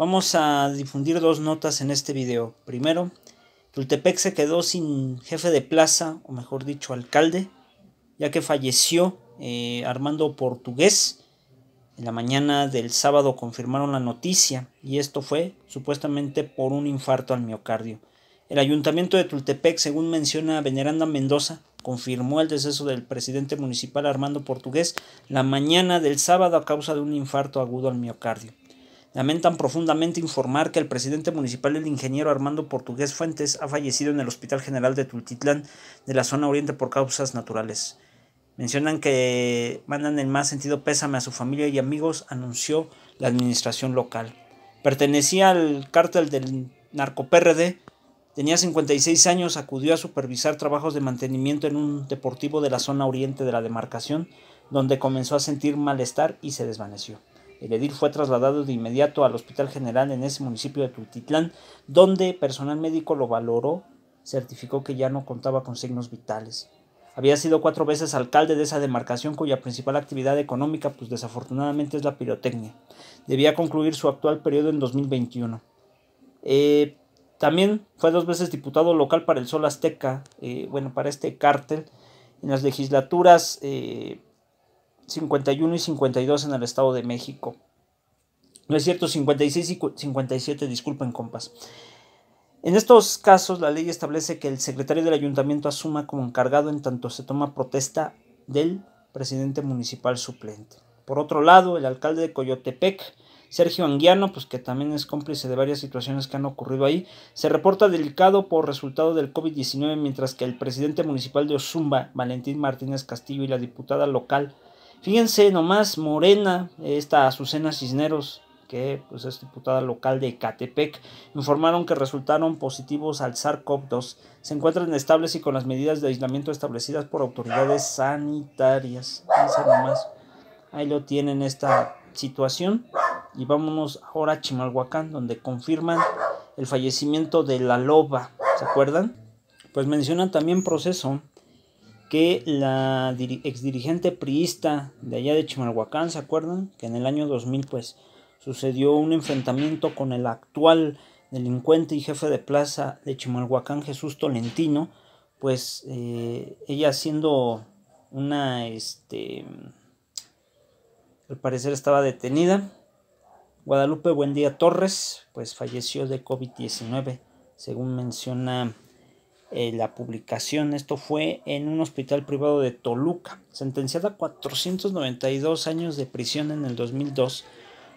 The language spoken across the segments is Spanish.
Vamos a difundir dos notas en este video. Primero, Tultepec se quedó sin jefe de plaza, o mejor dicho, alcalde, ya que falleció eh, Armando Portugués. En la mañana del sábado confirmaron la noticia y esto fue supuestamente por un infarto al miocardio. El ayuntamiento de Tultepec, según menciona Veneranda Mendoza, confirmó el deceso del presidente municipal Armando Portugués la mañana del sábado a causa de un infarto agudo al miocardio lamentan profundamente informar que el presidente municipal, el ingeniero Armando Portugués Fuentes, ha fallecido en el Hospital General de Tultitlán de la zona oriente por causas naturales. Mencionan que mandan el más sentido pésame a su familia y amigos, anunció la administración local. Pertenecía al cártel del narcoprd, tenía 56 años, acudió a supervisar trabajos de mantenimiento en un deportivo de la zona oriente de la demarcación, donde comenzó a sentir malestar y se desvaneció. El edil fue trasladado de inmediato al Hospital General en ese municipio de Tutitlán, donde personal médico lo valoró, certificó que ya no contaba con signos vitales. Había sido cuatro veces alcalde de esa demarcación cuya principal actividad económica, pues desafortunadamente, es la pirotecnia. Debía concluir su actual periodo en 2021. Eh, también fue dos veces diputado local para el Sol Azteca, eh, bueno, para este cártel, en las legislaturas eh, 51 y 52 en el Estado de México. No es cierto, 56 y 57, disculpen compas. En estos casos, la ley establece que el secretario del ayuntamiento asuma como encargado en tanto se toma protesta del presidente municipal suplente. Por otro lado, el alcalde de Coyotepec, Sergio Anguiano, pues que también es cómplice de varias situaciones que han ocurrido ahí, se reporta delicado por resultado del COVID-19, mientras que el presidente municipal de Ozumba, Valentín Martínez Castillo, y la diputada local, Fíjense nomás, Morena, esta Azucena Cisneros, que pues, es diputada local de Catepec, informaron que resultaron positivos al sars 2 Se encuentran estables y con las medidas de aislamiento establecidas por autoridades sanitarias. Fíjense nomás. Ahí lo tienen esta situación. Y vámonos ahora a Chimalhuacán, donde confirman el fallecimiento de la loba. ¿Se acuerdan? Pues mencionan también proceso que la exdirigente priista de allá de Chimalhuacán, ¿se acuerdan? Que en el año 2000 pues sucedió un enfrentamiento con el actual delincuente y jefe de plaza de Chimalhuacán, Jesús Tolentino, pues eh, ella siendo una, este, al parecer estaba detenida. Guadalupe Buendía Torres, pues falleció de COVID-19, según menciona eh, la publicación. Esto fue en un hospital privado de Toluca. Sentenciada a 492 años de prisión en el 2002,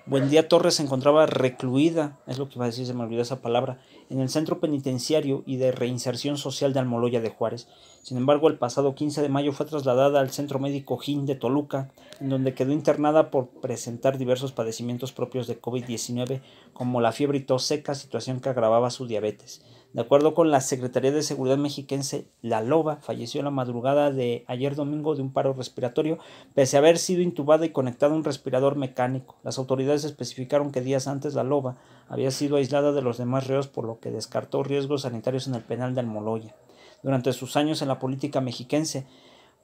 Buendía Torres se encontraba recluida, es lo que va a decir, se me olvidó esa palabra, en el Centro Penitenciario y de Reinserción Social de Almoloya de Juárez. Sin embargo, el pasado 15 de mayo fue trasladada al Centro Médico Gin de Toluca, en donde quedó internada por presentar diversos padecimientos propios de COVID-19, como la fiebre y tos seca, situación que agravaba su diabetes. De acuerdo con la Secretaría de Seguridad Mexiquense, la loba falleció en la madrugada de ayer domingo de un paro respiratorio, pese a haber sido intubada y conectada a un respirador mecánico. Las autoridades especificaron que días antes la loba había sido aislada de los demás reos por lo que descartó riesgos sanitarios en el penal de Almoloya. Durante sus años en la política mexiquense,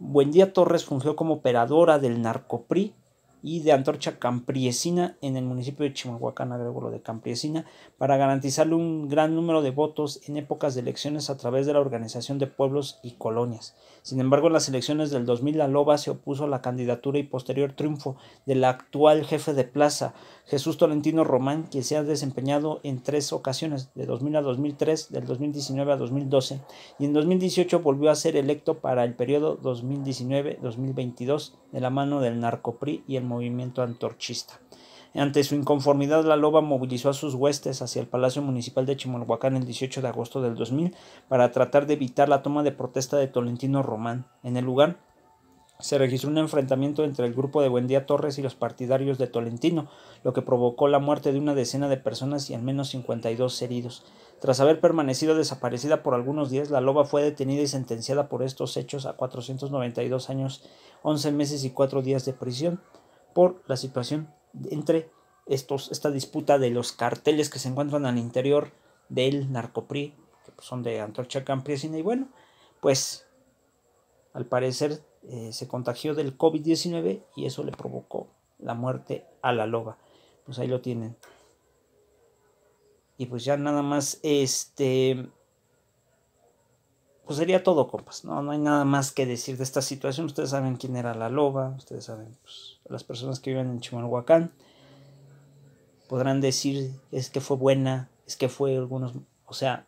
Buendía Torres fungió como operadora del narcopri y de antorcha campriesina en el municipio de Chimahuacán, agregó de campriesina, para garantizarle un gran número de votos en épocas de elecciones a través de la organización de pueblos y colonias. Sin embargo, en las elecciones del 2000 la loba se opuso a la candidatura y posterior triunfo del actual jefe de plaza, Jesús Tolentino Román, quien se ha desempeñado en tres ocasiones, de 2000 a 2003, del 2019 a 2012, y en 2018 volvió a ser electo para el periodo 2019-2022 de la mano del narcopri y el movimiento antorchista. Ante su inconformidad, la loba movilizó a sus huestes hacia el Palacio Municipal de Chimalhuacán el 18 de agosto del 2000 para tratar de evitar la toma de protesta de Tolentino Román. En el lugar, se registró un enfrentamiento entre el grupo de Buendía Torres y los partidarios de Tolentino, lo que provocó la muerte de una decena de personas y al menos 52 heridos. Tras haber permanecido desaparecida por algunos días, la loba fue detenida y sentenciada por estos hechos a 492 años, 11 meses y 4 días de prisión por la situación entre estos, esta disputa de los carteles que se encuentran al interior del narcopri, que son de Antorcha Campesina, y bueno, pues al parecer eh, se contagió del COVID-19 y eso le provocó la muerte a la loba. Pues ahí lo tienen. Y pues ya nada más, este... Pues sería todo, compas. No, no hay nada más que decir de esta situación. Ustedes saben quién era la loba. Ustedes saben, pues, las personas que viven en Chimalhuacán. Podrán decir, es que fue buena, es que fue algunos... O sea,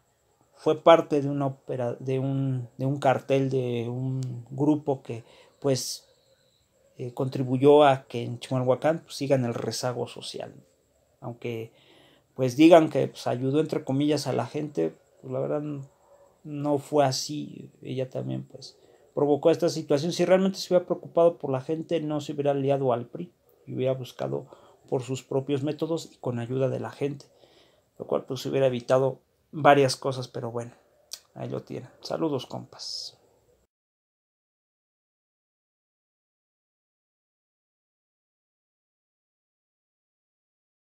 fue parte de, una ópera. de, un, cartel, de un grupo que pues eh, contribuyó a que en Chimalhuacán pues, sigan el rezago social. Aunque pues digan que pues, ayudó entre comillas a la gente, pues la verdad no fue así. Ella también pues provocó esta situación. Si realmente se hubiera preocupado por la gente, no se hubiera aliado al PRI y hubiera buscado por sus propios métodos y con ayuda de la gente, lo cual pues se hubiera evitado varias cosas, pero bueno, ahí lo tienen. Saludos, compas.